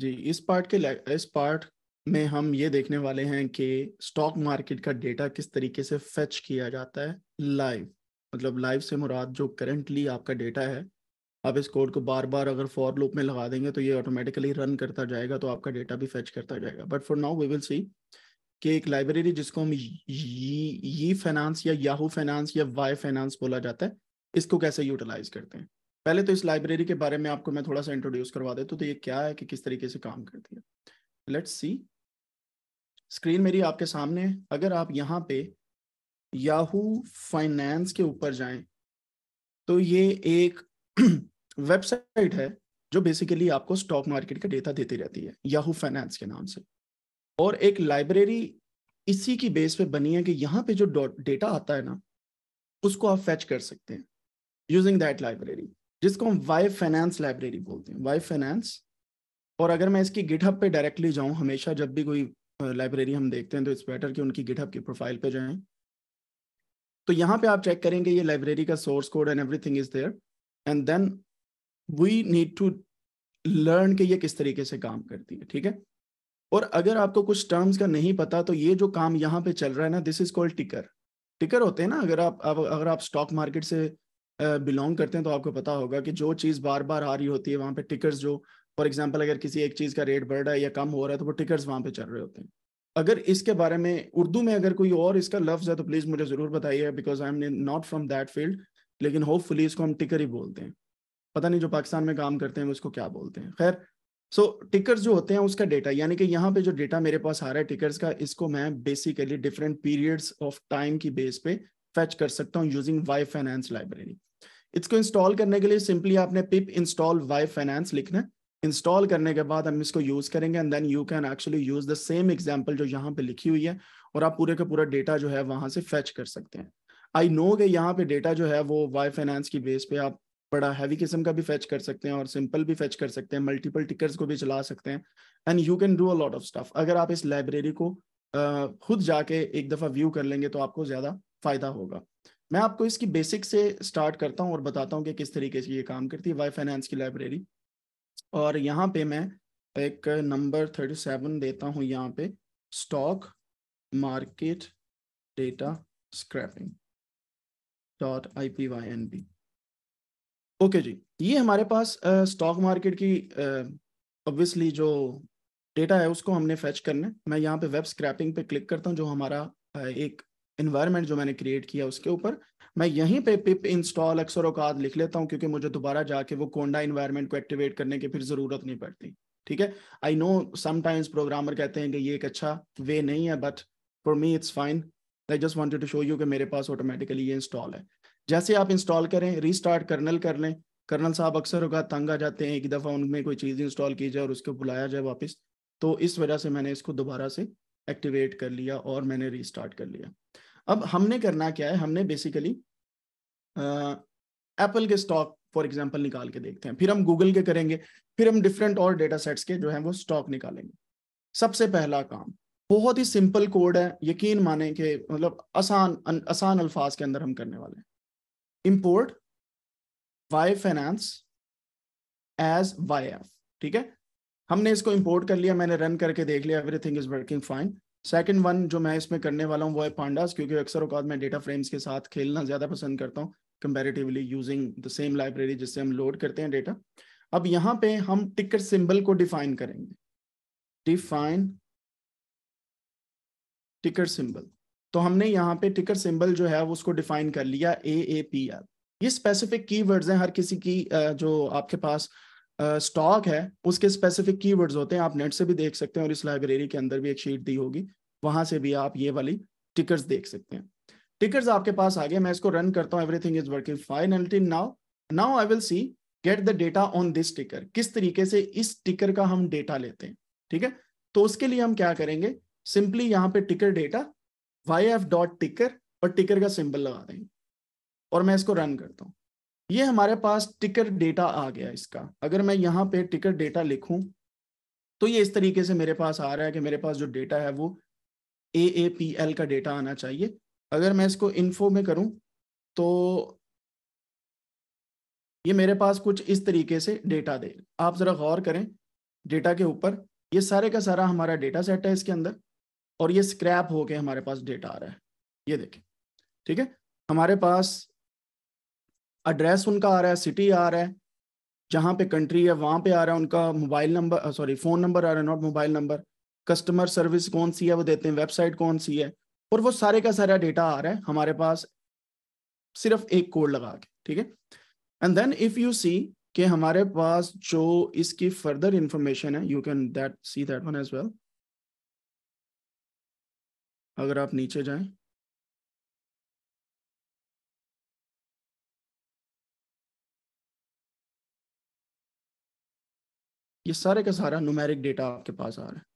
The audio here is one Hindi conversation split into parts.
जी इस पार्ट के इस पार्ट में हम ये देखने वाले हैं कि स्टॉक मार्केट का डेटा किस तरीके से फेच किया जाता है लाइव मतलब लाइव से मुराद जो करेंटली आपका डेटा है आप इस कोड को बार बार अगर फॉर लूप में लगा देंगे तो ये ऑटोमेटिकली रन करता जाएगा तो आपका डेटा भी फेच करता जाएगा but for now we will see कि एक लाइब्रेरी जिसको हम ये फाइनेंस या याहू फाइनेंस या वाई फाइनेंस बोला जाता है इसको कैसे यूटिलाइज करते हैं पहले तो इस लाइब्रेरी के बारे में आपको मैं थोड़ा सा इंट्रोड्यूस करवा देता तो हूँ तो ये क्या है कि किस तरीके से काम करती है लेट्स सी स्क्रीन मेरी आपके सामने अगर आप यहाँ पे याहू फाइनेंस के ऊपर जाएं तो ये एक वेबसाइट है जो बेसिकली आपको स्टॉक मार्केट का डेटा देती रहती है याहू फाइनेंस के नाम से और एक लाइब्रेरी इसी की बेस पे बनी है कि यहाँ पे जो डेटा आता है ना उसको आप फैच कर सकते हैं यूजिंग दैट लाइब्रेरी जिसको हम वाई फाइनेंस लाइब्रेरी बोलते हैं वाई फाइनेंस और अगर मैं इसकी गिटहब पे डायरेक्टली जाऊं हमेशा जब भी कोई लाइब्रेरी हम देखते हैं तो इट्स बेटर कि उनकी गिटहब की प्रोफाइल पे जाएं तो यहाँ पे आप चेक करेंगे ये लाइब्रेरी का source code and everything is there and then we need to learn के ये किस तरीके से काम करती है ठीक है और अगर आपको कुछ टर्म्स का नहीं पता तो ये जो काम यहाँ पे चल रहा है ना दिस इज कॉल्ड टिकर टिकर होते हैं ना अगर आप अगर आप स्टॉक मार्केट से बिलोंग करते हैं तो आपको पता होगा कि जो चीज़ बार बार आ रही होती है वहाँ पे टिकर्स जो फॉर एग्जाम्पल अगर किसी एक चीज़ का रेट बढ़ रहा है या कम हो रहा है तो वो टिकर्स वहाँ पे चल रहे होते हैं अगर इसके बारे में उर्दू में अगर कोई और इसका लफ्ज़ है तो प्लीज़ मुझे ज़रूर बताइए because I am not from that field लेकिन होप इसको हम टिकर ही बोलते हैं पता नहीं जो पाकिस्तान में काम करते हैं उसको क्या बोलते हैं खैर सो टिकर्स जो होते हैं उसका डेटा यानी कि यहाँ पे जो डेटा मेरे पास आ रहा है टिकर्स का इसको मैं basically different periods of time की बेस पे फेच कर सकता हूँ यूजिंग वाई फाइनेंस लाइब्रेरी इसको इंस्टॉल करने के लिए सिंपली आपने पिप इंस्टॉल वाई फाइनेंस लिखना है इंस्टॉल करने के बाद हम इसको यूज करेंगे and then you can actually use the same example जो यहाँ पे लिखी हुई है और आप पूरे का पूरा डेटा जो है वहां से फेच कर सकते हैं आई नो के यहाँ पे डेटा जो है वो वाई फाइनेंस की बेस पे आप बड़ा हैवी किस्म का भी फेच कर सकते हैं और सिंपल भी फेच कर सकते हैं मल्टीपल टिकर्स को भी चला सकते हैं and you can do a lot of stuff अगर आप इस लाइब्रेरी को खुद जाके एक दफ़ा व्यू कर लेंगे तो आपको ज़्यादा फायदा होगा मैं आपको इसकी बेसिक से स्टार्ट करता हूँ और बताता हूँ कि किस तरीके से ये काम करती है वाई फाइनेंस की लाइब्रेरी और यहाँ पे मैं एक नंबर थर्टी सेवन देता हूँ यहाँ पे stock market data scraping dot I P Y N B okay जी ये हमारे पास स्टॉक uh, मार्केट की ऑब्वियसली uh, जो डेटा है उसको हमने फेच करना है मैं यहाँ पे वेब स्क्रैपिंग पे क्लिक करता हूँ जो हमारा uh, एक इन्वायरमेंट जो मैंने क्रिएट किया उसके ऊपर मैं यहीं पे पिप इंस्टॉल अक्सर औकात लिख लेता हूँ क्योंकि मुझे दोबारा जाके वो कोंडा इन्वायरमेंट को एक्टिवेट करने की फिर जरूरत नहीं पड़ती ठीक है आई नो समाइम्स प्रोग्रामर कहते हैं कि ये एक अच्छा वे नहीं है but for me it's fine I just wanted to show you कि मेरे पास ऑटोमेटिकली ये इंस्टॉल है जैसे आप इंस्टॉल करें रीस्टार्ट कर्नल कर लें कर्नल साहब अक्सर होगा तंग आ जाते हैं एक दफ़ा उनमें कोई चीज़ इंस्टॉल की जाए और उसको बुलाया जाए वापस तो इस वजह से मैंने इसको दोबारा से एक्टिवेट कर लिया और मैंने रीस्टार्ट कर लिया अब हमने करना क्या है हमने बेसिकली एप्पल के स्टॉक फॉर एग्जाम्पल निकाल के देखते हैं फिर हम गूगल के करेंगे फिर हम डिफरेंट और डेटा सेट्स के जो है वो स्टॉक निकालेंगे सबसे पहला काम बहुत ही सिंपल कोड है यकीन माने के मतलब आसान आसान अल्फाज के अंदर हम करने वाले हैं import Y finance as Y F ठीक है हमने इसको इम्पोर्ट कर लिया मैंने रन करके देख लिया everything is working fine second one जो मैं इसमें करने वाला हूँ वो है पांडास क्योंकि अक्सर औकात मैं डेटा फ्रेम्स के साथ खेलना ज़्यादा पसंद करता हूँ comparatively using the same library जिससे हम लोड करते हैं डेटा अब यहाँ पे हम टिकर सिंबल को डिफाइन करेंगे डिफाइन टिकर सिंबल तो हमने यहाँ पे टिकर सिंबल जो है उसको डिफाइन कर लिया ए ए पी आर ये स्पेसिफिक कीवर्ड्स हैं हर किसी की जो आपके पास स्टॉक है उसके स्पेसिफिक कीवर्ड्स होते हैं आप नेट से भी देख सकते हैं और इस लाइब्रेरी के अंदर भी एक शीट दी होगी वहां से भी आप ये वाली टिकर्स देख सकते हैं टिकर्स आपके पास आ गए मैं इसको रन करता हूँ एवरीथिंग इज वर्किंग फाइन एल्टीन now now I will see get the data on this ticker किस तरीके से इस टिकर का हम डेटा लेते हैं ठीक है तो उसके लिए हम क्या करेंगे सिंपली यहाँ पे टिकर डेटा वाई एफ डॉट टिकर और टिकर का सिंबल लगा देंगे और मैं इसको रन करता हूँ ये हमारे पास टिकर डेटा आ गया इसका अगर मैं यहाँ पे टिकर डेटा लिखूं तो ये इस तरीके से मेरे पास आ रहा है कि मेरे पास जो डेटा है वो ए ए पी एल का डेटा आना चाहिए अगर मैं इसको इन्फो में करूं तो ये मेरे पास कुछ इस तरीके से डेटा दे आप ज़रा गौर करें डेटा के ऊपर ये सारे का सारा हमारा डेटा सेट है इसके अंदर और ये स्क्रैप होके हमारे पास डेटा आ रहा है ये देखें ठीक है हमारे पास एड्रेस उनका आ रहा है सिटी आ रहा है जहाँ पे कंट्री है वहाँ पे आ रहा है उनका mobile number sorry phone number आ रहा है not mobile number customer service कौन सी है वो देते हैं वेबसाइट कौन सी है और वो सारे का सारा डेटा आ रहा है हमारे पास सिर्फ एक कोड लगा के ठीक है and then if you see कि हमारे पास जो इसकी फर्दर इंफॉर्मेशन है you can that see that one as well अगर आप नीचे जाएं ये सारे का सारा नुमेरिक डेटा आपके पास आ रहा है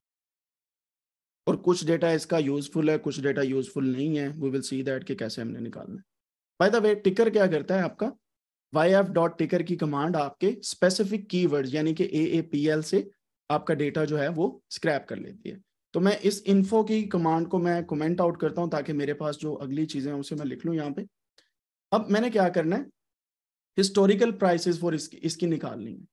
और कुछ डेटा इसका यूजफुल है कुछ डेटा यूजफुल नहीं है वी विल सी दैट कि कैसे हमने निकालना है बाय द वे टिकर क्या करता है आपका वाई एफ डॉट टिकर की कमांड आपके स्पेसिफिक कीवर्ड्स यानी कि ए ए पी एल से आपका डेटा जो है वो स्क्रैप कर लेती है तो मैं इस इन्फो की कमांड को मैं कमेंट आउट करता हूँ ताकि मेरे पास जो अगली चीज़ें हैं उसे मैं लिख लूँ यहाँ पे अब मैंने क्या करना है हिस्टोरिकल प्राइसेस फॉर इसकी इसकी निकालनी है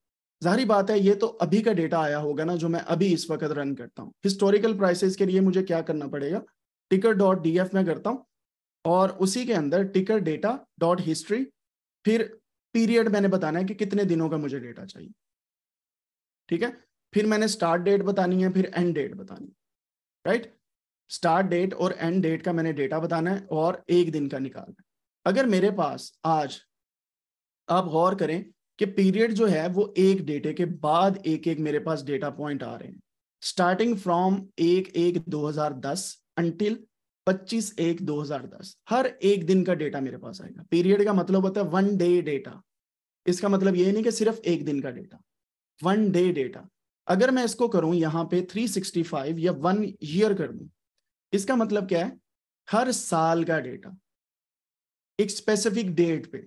जाहरी बात है ये तो अभी का डेटा आया होगा ना जो मैं अभी इस वक्त रन करता हूँ हिस्टोरिकल प्राइसेस के लिए मुझे क्या करना पड़ेगा टिकर डॉट डी एफ में करता हूँ और उसी के अंदर टिकर डेटा डॉट हिस्ट्री फिर पीरियड मैंने बताना है कि कितने दिनों का मुझे डेटा चाहिए ठीक है फिर मैंने स्टार्ट डेट बतानी है फिर एंड डेट बतानी है राइट स्टार्ट डेट और एंड डेट का मैंने डेटा बताना है और एक दिन का निकालना है अगर मेरे पास आज आप गौर करें कि पीरियड जो है वो एक डेटे के बाद एक एक मेरे पास डेटा पॉइंट आ रहे हैं स्टार्टिंग फ्रॉम एक एक 2010 अंटिल 25 एक 2010 हर एक दिन का डेटा मेरे पास आएगा पीरियड का मतलब होता है वन डे डेटा इसका मतलब ये नहीं कि सिर्फ एक दिन का डेटा वन डे डेटा अगर मैं इसको करूं यहाँ पे 365 या वन ईयर कर दू इसका मतलब क्या है हर साल का डेटा एक स्पेसिफिक डेट पे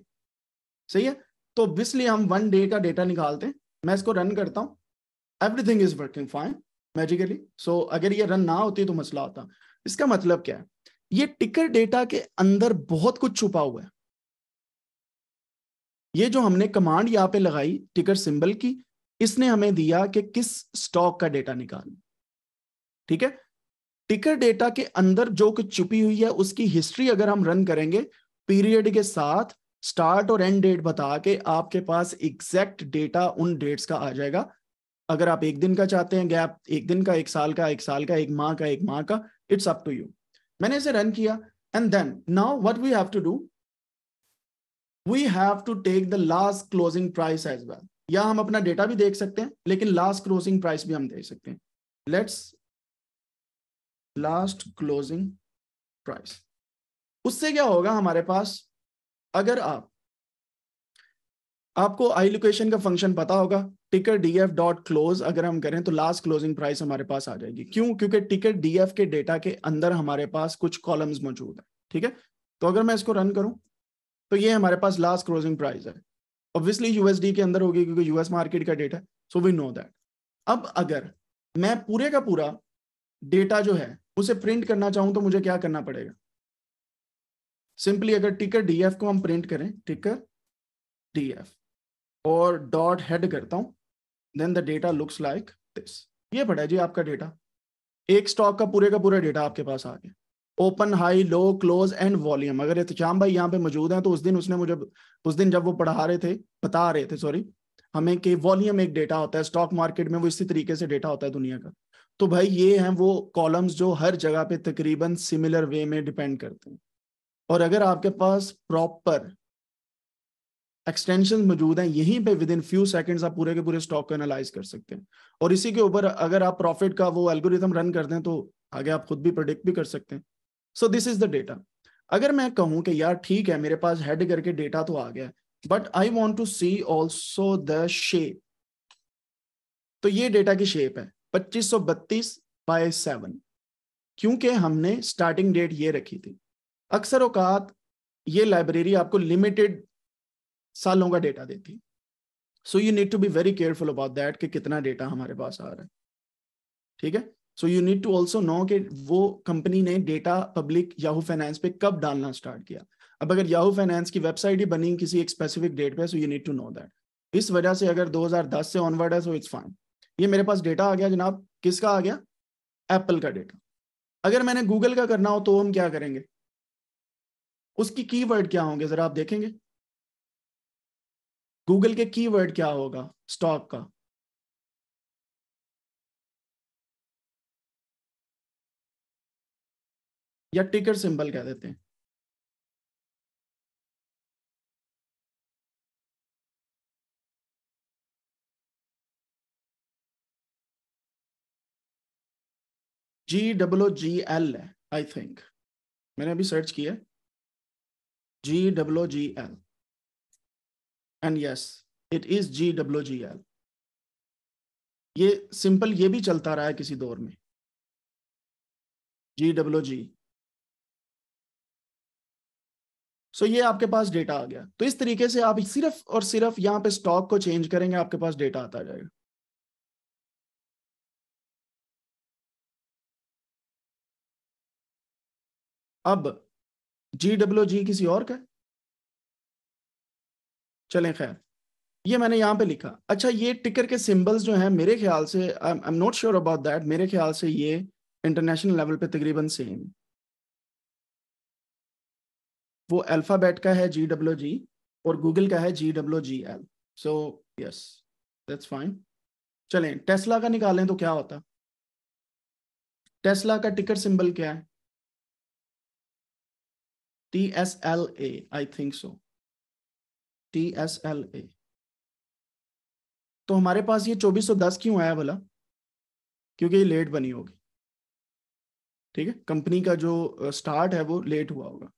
सही है तो ऑब्वियसली हम वन डे का डेटा निकालते हैं मैं इसको रन करता हूँ everything is working fine magically so अगर ये रन ना होती तो मसला होता इसका मतलब क्या है ये टिकर डेटा के अंदर बहुत कुछ छुपा हुआ है ये जो हमने कमांड यहाँ पे लगाई टिकर सिंबल की इसने हमें दिया कि किस स्टॉक का डेटा निकाल ठीक है टिकर डेटा के अंदर जो कुछ छुपी हुई है उसकी हिस्ट्री अगर हम रन करेंगे पीरियड के साथ स्टार्ट और एंड डेट बता के आपके पास एग्जैक्ट डेटा उन डेट्स का आ जाएगा अगर आप एक दिन का चाहते हैं गैप एक दिन का एक साल का एक साल का एक माह का एक माह का इट्स अप टू यू मैंने इसे रन किया and then now what we have to do we have to take the last closing price as well या हम अपना डेटा भी देख सकते हैं लेकिन लास्ट क्लोजिंग प्राइस भी हम देख सकते हैं लेट्स लास्ट क्लोजिंग प्राइस उससे क्या होगा हमारे पास अगर आप आपको आई लोकेशन का फंक्शन पता होगा टिकर एफ डॉट क्लोज अगर हम करें तो लास्ट क्लोजिंग प्राइस हमारे पास आ जाएगी क्यों क्योंकि टिकट डी एफ के डेटा के अंदर हमारे पास कुछ कॉलम्स मौजूद है ठीक है तो अगर मैं इसको रन करूं तो ये हमारे पास लास्ट क्लोजिंग प्राइस है ऑब्वियसली यूएसडी के अंदर होगी क्योंकि यूएस मार्केट का डेटा है सो वी नो दैट अब अगर मैं पूरे का पूरा डेटा जो है उसे प्रिंट करना चाहूं तो मुझे क्या करना पड़ेगा सिंपली अगर टिकर डीएफ को हम प्रिंट करें टिकर डीएफ और डॉट हेड करता हूँ then the data looks like this ये पड़ा है जी आपका डेटा एक स्टॉक का पूरे का पूरा डेटा आपके पास आ गया open high low close and volume अगर एहतशाम भाई यहाँ पे मौजूद हैं तो उस दिन उसने मुझे उस दिन जब वो पढ़ा रहे थे बता रहे थे सॉरी हमें कि वॉल्यूम एक डेटा होता है स्टॉक मार्केट में वो इसी तरीके से डेटा होता है दुनिया का तो भाई ये हैं वो कॉलम्स जो हर जगह पे तकरीबन सिमिलर वे में डिपेंड करते हैं और अगर आपके पास प्रॉपर एक्सटेंशन मौजूद हैं यहीं पे विद इन फ्यू सेकंड्स आप पूरे के पूरे स्टॉक को एनालाइज कर सकते हैं और इसी के ऊपर अगर आप प्रॉफिट का वो एल्गोरिथम रन कर दें तो आगे आप खुद भी प्रोडिक्ट भी कर सकते हैं so this is the data अगर मैं कहूं कि यार ठीक है मेरे पास हेड करके डेटा तो आ गया but I want to see also the shape तो ये डेटा की शेप है पच्चीस सौ बत्तीस बाय सेवन क्योंकि हमने स्टार्टिंग डेट ये रखी थी अक्सर औकात ये लाइब्रेरी आपको लिमिटेड सालों का डेटा देती है so you need to be very careful about that कि कितना डेटा हमारे पास आ रहा है ठीक है so you need to also know कि वो कंपनी ने डेटा पब्लिक याहू फाइनेंस पे कब डालना स्टार्ट किया अब अगर याहू फाइनेंस की वेबसाइट ही बनी किसी एक स्पेसिफिक डेट पे so you need to know that इस वजह से अगर 2010 से ऑनवर्ड है सो इट्स फाइन ये मेरे पास डेटा आ गया जनाब किसका आ गया एप्पल का डेटा अगर मैंने गूगल का करना हो तो हम क्या करेंगे उसकी कीवर्ड क्या होंगे जरा आप देखेंगे गूगल के कीवर्ड क्या होगा स्टॉक का या टिकर सिंबल कह देते हैं जी डब्लो जी एल है आई थिंक मैंने अभी सर्च किया है L. And yes, it is L. ये सिंपल ये भी चलता रहा है किसी दौर में जी डब्लो जी सो ये आपके पास डेटा आ गया तो इस तरीके से आप सिर्फ और सिर्फ यहां पे स्टॉक को चेंज करेंगे आपके पास डेटा आता जाएगा अब जी डब्ल्यू जी किसी और का चलें खैर ये मैंने यहां पे लिखा अच्छा ये टिकर के सिंबल्स जो हैं मेरे ख्याल से I am not sure about that मेरे ख्याल से ये इंटरनेशनल लेवल पे तकरीबन सेम वो अल्फ़ाबेट का है जी डब्ल्यू जी और गूगल का है G W G L so yes that's fine चलें टेस्ला का निकालें तो क्या होता टेस्ला का टिकर सिंबल क्या है TSLA, I think so. TSLA. तो हमारे पास ये 2410 क्यों आया भला क्योंकि ये लेट बनी होगी ठीक है कंपनी का जो स्टार्ट है वो लेट हुआ होगा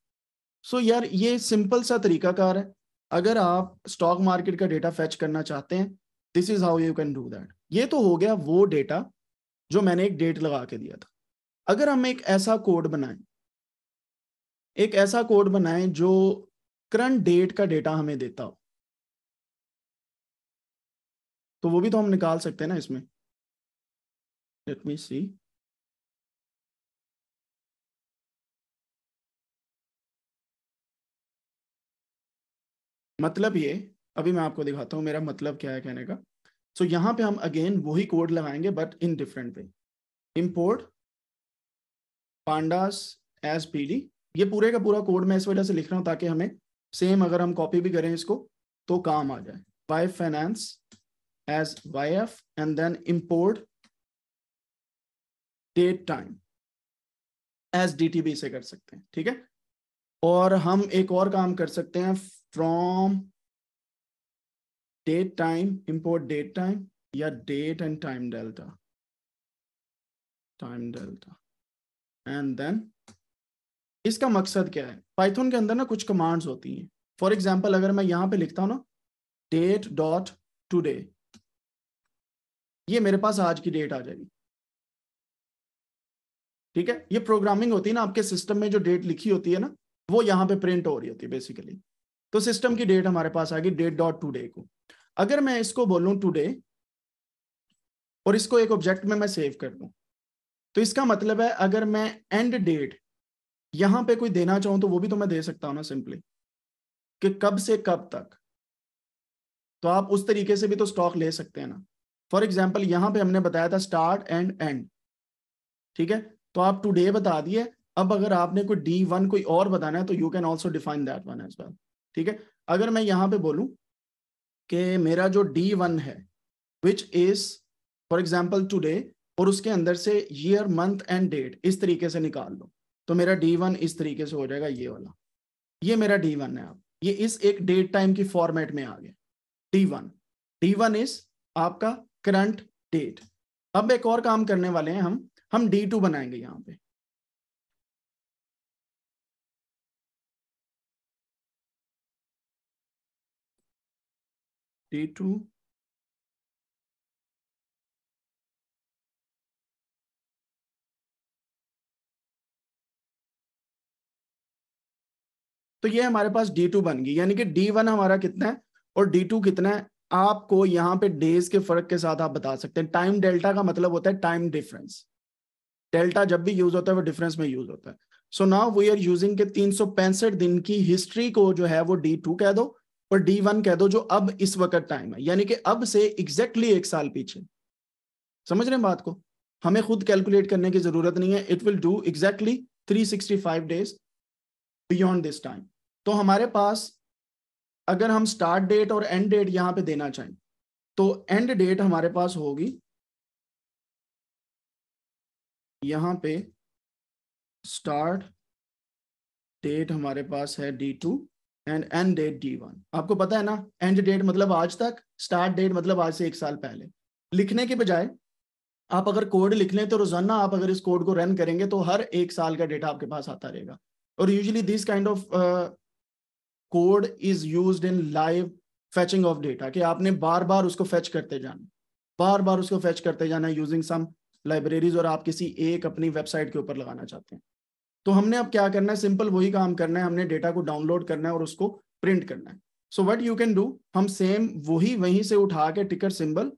सो so यार ये सिंपल सा तरीका कार है अगर आप स्टॉक मार्केट का डेटा फैच करना चाहते हैं this is how you can do that ये तो हो गया वो डेटा जो मैंने एक डेट लगा के दिया था अगर हम एक ऐसा कोड बनाएं एक ऐसा कोड बनाएं जो करंट डेट का डेटा हमें देता हो तो वो भी तो हम निकाल सकते हैं ना इसमें लेट मी सी मतलब ये अभी मैं आपको दिखाता हूं मेरा मतलब क्या है कहने का सो so, यहां पे हम अगेन वही कोड लगाएंगे but in different way import pandas as P D ये पूरे का पूरा कोड मैं इस वजह से लिख रहा हूँ ताकि हमें सेम अगर हम कॉपी भी करें इसको तो काम आ जाए by finance as Y F and then import date time as D T B से कर सकते हैं ठीक है और हम एक और काम कर सकते हैं from date time import date time या date and time delta time delta and then इसका मकसद क्या है पाइथन के अंदर ना कुछ कमांड्स होती हैं फॉर एग्जाम्पल अगर मैं यहाँ पे लिखता हूँ ना डेट डॉट टूडे ये मेरे पास आज की डेट आ जाएगी ठीक है ये प्रोग्रामिंग होती है ना आपके सिस्टम में जो डेट लिखी होती है ना वो यहाँ पे प्रिंट हो रही होती है बेसिकली तो सिस्टम की डेट हमारे पास आ गई डेट डॉट टूडे को अगर मैं इसको बोलूँ टूडे और इसको एक ऑब्जेक्ट में मैं सेव कर दूँ तो इसका मतलब है अगर मैं एंड डेट यहां पे कोई देना चाहूं तो वो भी तो मैं दे सकता हूं ना सिंपली कि कब से कब तक तो आप उस तरीके से भी तो स्टॉक ले सकते हैं ना फॉर एग्जाम्पल यहां पे हमने बताया था स्टार्ट एंड एंड ठीक है तो आप टूडे बता दिए अब अगर आपने कोई डी वन कोई और बताना है तो you can also define that one as well ठीक है अगर मैं यहाँ पे बोलू कि मेरा जो डी वन है which is for example today और उसके अंदर से ईयर मंथ एंड डेट इस तरीके से निकाल लो तो मेरा डी वन इस तरीके से हो जाएगा ये वाला ये मेरा डी वन है आप ये इस एक डेट टाइम की फॉर्मेट में आ गया D one D one is आपका करंट डेट अब एक और काम करने वाले हैं हम हम डी टू बनाएंगे यहां पे डी टू तो ये हमारे पास डी टू बन गई यानी कि डी वन हमारा कितना है और डी टू कितना है आपको यहाँ पे डेज के फर्क के साथ आप बता सकते हैं टाइम डेल्टा का मतलब होता है टाइम डिफरेंस डेल्टा जब भी यूज होता है वो डिफरेंस में यूज होता है so now we are using के तीन दिन की हिस्ट्री को जो है वो डी टू कह दो और डी वन कह दो जो अब इस वक्त टाइम है यानी कि अब से एग्जैक्टली exactly एक साल पीछे समझ रहे हैं बात को हमें खुद कैलकुलेट करने की जरूरत नहीं है it will do exactly five days beyond this time तो हमारे पास अगर हम स्टार्ट डेट और एंड डेट यहां पे देना चाहें तो एंड डेट हमारे पास होगी यहां पे स्टार्ट डेट हमारे पास है D two and end date D one आपको पता है ना एंड डेट मतलब आज तक स्टार्ट डेट मतलब आज से एक साल पहले लिखने के बजाय आप अगर कोड लिख लें तो रोजाना आप अगर इस कोड को रन करेंगे तो हर एक साल का डेटा आपके पास आता रहेगा और usually this kind of code is use in live fetching of data कि आपने बार बार उसको फैच करते जाना बार बार उसको फैच करते जाना यूजिंग सम लाइब्रेरीज और आप किसी एक अपनी वेबसाइट के ऊपर लगाना चाहते हैं तो हमने अब क्या करना है सिंपल वही काम करना है हमने डेटा को डाउनलोड करना है और उसको प्रिंट करना है so what you can do हम सेम वही वहीं से उठा के टिकट सिंबल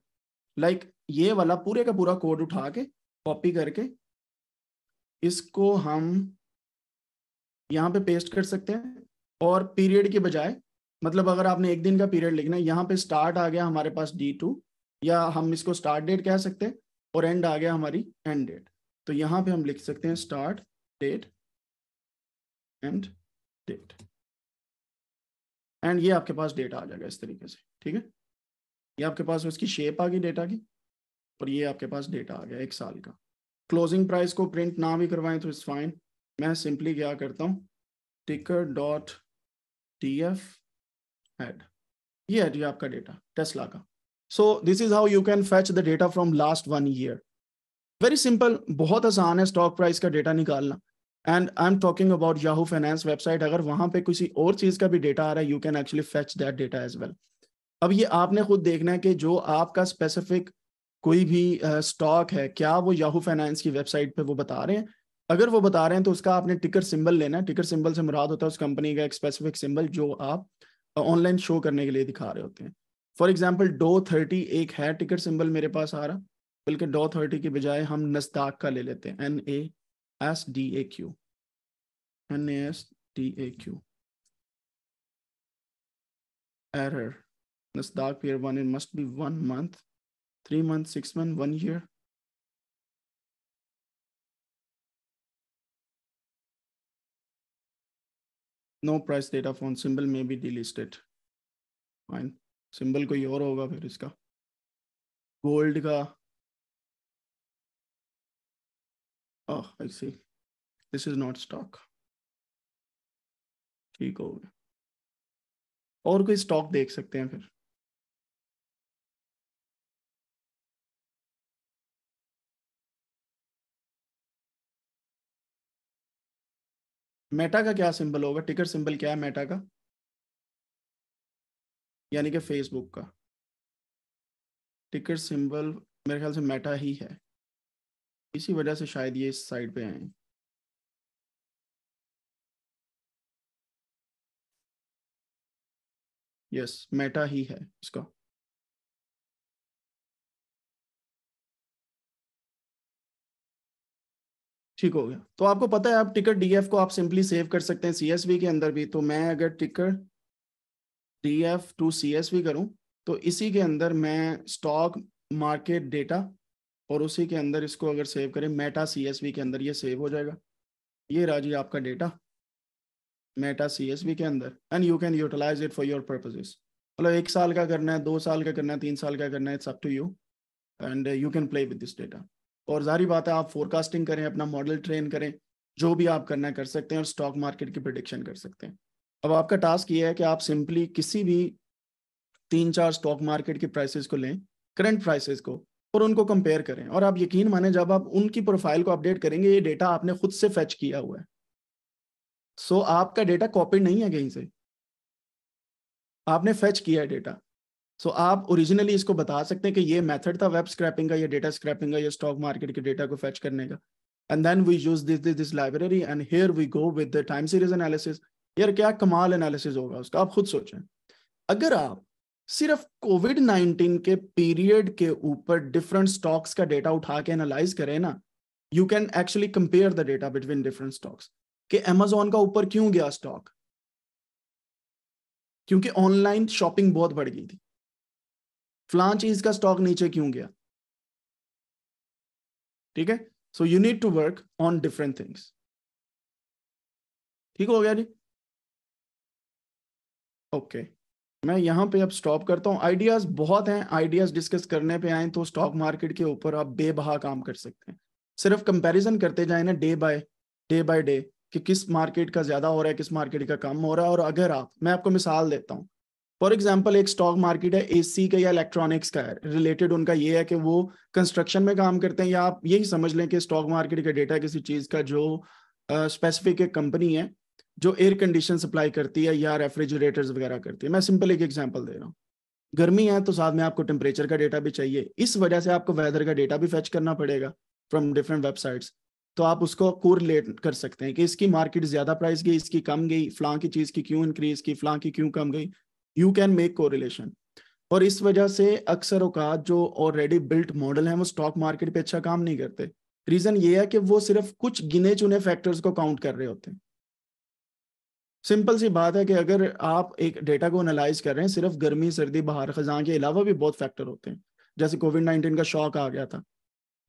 लाइक ये वाला पूरे का पूरा कोड उठा के कॉपी करके इसको हम यहाँ पे पेस्ट कर सकते हैं और पीरियड के बजाय मतलब अगर आपने एक दिन का पीरियड लिखना है यहाँ पे स्टार्ट आ गया हमारे पास डी टू या हम इसको स्टार्ट डेट कह सकते हैं और एंड आ गया हमारी एंड डेट तो यहाँ पे हम लिख सकते हैं start date end date and ये आपके पास डेटा आ जाएगा इस तरीके से ठीक है ये आपके पास उसकी शेप आ गई डेटा की और ये आपके पास डेटा आ गया एक साल का क्लोजिंग प्राइस को प्रिंट ना भी करवाएं तो इट्स फाइन मैं सिंपली क्या करता हूँ टिकर डॉट टी एफ एड ये है जी आपका डेटा टेस्ला का so this is how you can fetch the data from last one year very simple बहुत आसान है स्टॉक प्राइस का डेटा निकालना and I am talking about Yahoo finance website अगर वहां पे किसी और चीज का भी डेटा आ रहा है you can actually fetch that data as well अब ये आपने खुद देखना है कि जो आपका स्पेसिफिक कोई भी स्टॉक uh, है क्या वो याहू फाइनेंस की वेबसाइट पे वो बता रहे हैं अगर वो बता रहे हैं तो उसका आपने टिकर सिंबल लेना है टिकर सिंबल से मुराद होता है उस कंपनी का एक स्पेसिफिक सिंबल जो आप ऑनलाइन शो करने के लिए दिखा रहे होते हैं फॉर एग्जाम्पल डो थर्टी एक है टिकर सिंबल मेरे पास आ रहा बल्कि डो थर्टी के बजाय हम नस्ताक का ले लेते हैं N A S D A Q N A S D A Q uh Nasdaq one must be one month three month six month one year no price data found symbol may be delisted fine symbol कोई और होगा फिर इसका गोल्ड का I see this is not stock ठीक हो गया और कोई स्टॉक देख सकते हैं फिर मेटा का क्या सिंबल होगा टिकर सिंबल क्या है मेटा का यानी कि फेसबुक का टिकर सिंबल मेरे ख्याल से मेटा ही है इसी वजह से शायद ये इस साइड पे आए यस मेटा ही है इसका ठीक हो गया तो आपको पता है आप टिकट डीएफ को आप सिंपली सेव कर सकते हैं सीएसवी के अंदर भी तो मैं अगर टिकट डीएफ टू सीएसवी करूं तो इसी के अंदर मैं स्टॉक मार्केट डेटा और उसी के अंदर इसको अगर सेव करें मेटा सीएसवी के अंदर ये सेव हो जाएगा ये राजी आपका डेटा मेटा सीएसवी के अंदर and you can utilize it for your purposes मतलब एक साल का करना है दो साल का करना है तीन साल का करना है it's up to you and you can play with this data और जारी बात है आप फोरकास्टिंग करें अपना मॉडल ट्रेन करें जो भी आप करना कर सकते हैं और स्टॉक मार्केट की प्रडिक्शन कर सकते हैं अब आपका टास्क ये है कि आप सिंपली किसी भी तीन चार स्टॉक मार्केट की प्राइसेस को लें करंट प्राइसेस को और उनको कंपेयर करें और आप यकीन माने जब आप उनकी प्रोफाइल को अपडेट करेंगे ये डेटा आपने खुद से फेच किया हुआ है सो so, आपका डेटा कॉपी नहीं है कहीं से आपने फेच किया है डेटा सो so, आप ओरिजिनली इसको बता सकते हैं कि ये मेथड था वेब स्क्रैपिंग का या डेटा स्क्रैपिंग का या स्टॉक मार्केट के डेटा को फेच करने का and then we use this this this library and here we go with the time series analysis यार क्या कमाल एनालिसिस होगा उसका आप खुद सोचें अगर आप सिर्फ कोविड नाइनटीन के पीरियड के ऊपर डिफरेंट स्टॉक्स का डेटा उठा के एनालाइज करें ना you can actually compare the data between different stocks कि अमेजोन का ऊपर क्यों गया स्टॉक क्योंकि ऑनलाइन शॉपिंग बहुत बढ़ गई थी फलान चीज का स्टॉक नीचे क्यों गया ठीक है so you need to work on different things ठीक हो गया जी ओके okay. मैं यहां पे अब स्टॉप करता हूं आइडियाज बहुत हैं आइडियाज डिस्कस करने पे आए तो स्टॉक मार्केट के ऊपर आप बेबहा काम कर सकते हैं सिर्फ कंपैरिजन करते जाए ना day by day by day कि किस मार्केट का ज्यादा हो रहा है किस मार्केट का कम हो रहा है और अगर आप मैं आपको मिसाल देता हूं फॉर एग्जाम्पल एक स्टॉक मार्केट है एसी का या इलेक्ट्रॉनिक्स का है रिलेटेड उनका ये है कि वो कंस्ट्रक्शन में काम करते हैं या आप यही समझ लें कि स्टॉक मार्केट का डेटा किसी चीज का जो स्पेसिफिक एक कंपनी है जो एयर कंडीशन सप्लाई करती है या रेफ्रिजरेटर्स वगैरह करती है मैं सिंपल एक एग्जाम्पल दे रहा हूँ गर्मी है तो साथ में आपको टेम्परेचर का डेटा भी चाहिए इस वजह से आपको वेदर का डेटा भी फैच करना पड़ेगा फ्रॉम डिफरेंट वेबसाइट्स तो आप उसको कोरिलेट कर सकते हैं कि इसकी मार्केट ज्यादा प्राइस गई इसकी कम गई फ्लां की चीज की क्यों इंक्रीज की फ्लां की क्यों कम गई यू कैन मेक कोरिलेशन और इस वजह से अक्सर औकात जो ऑलरेडी बिल्ट मॉडल हैं वो स्टॉक मार्केट पे अच्छा काम नहीं करते रीजन ये है कि वो सिर्फ कुछ गिने चुने फैक्टर्स को काउंट कर रहे होते हैं सिंपल सी बात है कि अगर आप एक डेटा को एनालाइज कर रहे हैं सिर्फ गर्मी सर्दी बाहर खजां के अलावा भी बहुत फैक्टर होते हैं जैसे कोविड नाइन्टीन का शॉक आ गया था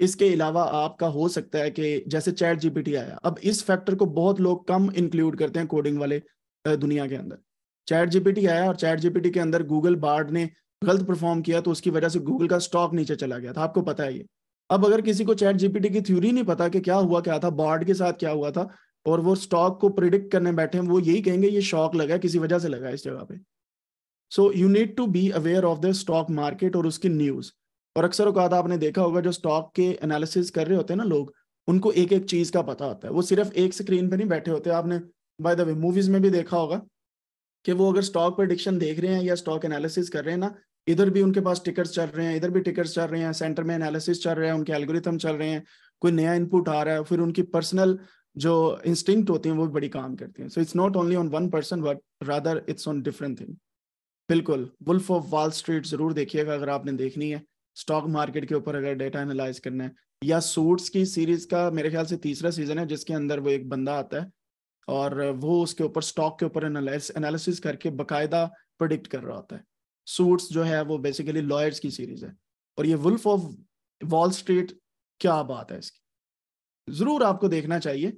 इसके अलावा आपका हो सकता है कि जैसे चैट जीपीटी आया अब इस फैक्टर को बहुत लोग कम इंक्लूड करते हैं कोडिंग वाले दुनिया के अंदर चैट जीपीटी आया और चैट जीपीटी के अंदर गूगल बार्ड ने गलत परफॉर्म किया तो उसकी वजह से गूगल का स्टॉक नीचे चला गया था आपको पता है ये अब अगर किसी को चैट जीपीटी की थ्योरी नहीं पता कि क्या हुआ क्या था बार्ड के साथ क्या हुआ था और वो स्टॉक को प्रिडिक्ट करने बैठे हैं वो यही कहेंगे ये शॉक लगा किसी वजह से लगा इस जगह पे so you need to be aware of the stock market और उसकी न्यूज और अक्सर अवकात आपने देखा होगा जो स्टॉक के एनालिसिस कर रहे होते हैं ना लोग उनको एक एक चीज का पता होता है वो सिर्फ एक स्क्रीन पर नहीं बैठे होते आपने बाय द वे मूवीज में भी देखा होगा कि वो अगर स्टॉक प्रडिक्शन देख रहे हैं या स्टॉक एनालिसिस कर रहे हैं ना इधर भी उनके पास टिकट चल रहे हैं इधर भी टिकट चल रहे हैं सेंटर में एनालिसिस चल रहे हैं उनके एल्गोरिथम चल रहे हैं कोई नया इनपुट आ रहा है फिर उनकी पर्सनल जो इंस्टिंक्ट होती है वो बड़ी काम करती है so it's not only on one person but rather it's on different thing बिल्कुल वुल्फ ऑफ वॉल स्ट्रीट जरूर देखिएगा अगर आपने देखनी है स्टॉक मार्केट के ऊपर अगर डेटा एनालाइज करना है या सूट्स की सीरीज का मेरे ख्याल से तीसरा सीजन है जिसके अंदर वो एक बंदा आता है और वो उसके ऊपर स्टॉक के ऊपर एनालिसिस करके बकायदा प्रोडिक्ट कर रहा होता है सूट्स जो है वो बेसिकली लॉयर्स की सीरीज है और ये वुल्फ ऑफ वॉल स्ट्रीट क्या बात है इसकी जरूर आपको देखना चाहिए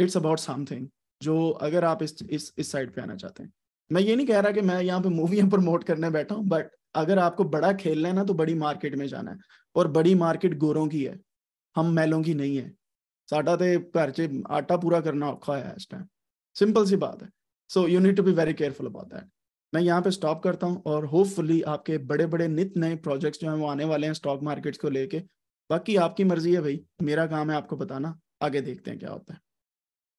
इट्स अबाउट समथिंग जो अगर आप इस इस इस साइड पे आना चाहते हैं मैं ये नहीं कह रहा कि मैं यहाँ पे मूवियाँ प्रमोट करने बैठा हूँ बट अगर आपको बड़ा खेलना है ना तो बड़ी मार्केट में जाना है और बड़ी मार्केट गोरों की है हम मैलों की नहीं है ਸਾਡਾ तो घर च आटा पूरा करना औखा है इस टाइम सिंपल सी बात है so you need to be very careful about that मैं यहाँ पे स्टॉप करता हूँ और होपफुली आपके बड़े बड़े नित नए प्रोजेक्ट्स जो हैं वो आने वाले हैं स्टॉक मार्केट्स को लेके बाकी आपकी मर्जी है भाई मेरा काम है आपको बताना आगे देखते हैं क्या होता है